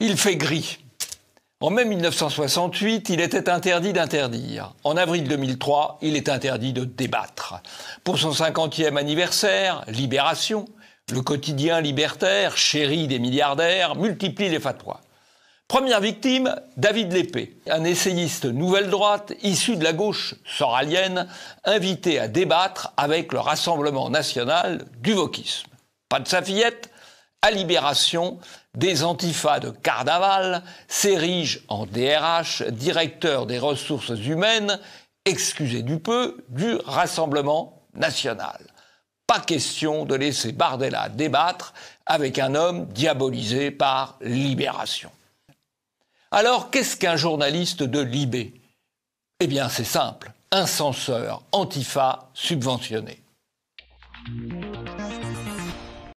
Il fait gris. En mai 1968, il était interdit d'interdire. En avril 2003, il est interdit de débattre. Pour son 50e anniversaire, Libération, le quotidien libertaire, chéri des milliardaires, multiplie les fatwas. Première victime, David Lépée, un essayiste nouvelle droite issu de la gauche soralienne, invité à débattre avec le Rassemblement national du wokisme. Pas de sa fillette, à Libération, des antifas de Carnaval s'érigent en DRH, directeur des ressources humaines, excusez du peu, du Rassemblement national. Pas question de laisser Bardella débattre avec un homme diabolisé par Libération. Alors, qu'est-ce qu'un journaliste de Libé Eh bien, c'est simple, un censeur antifa subventionné.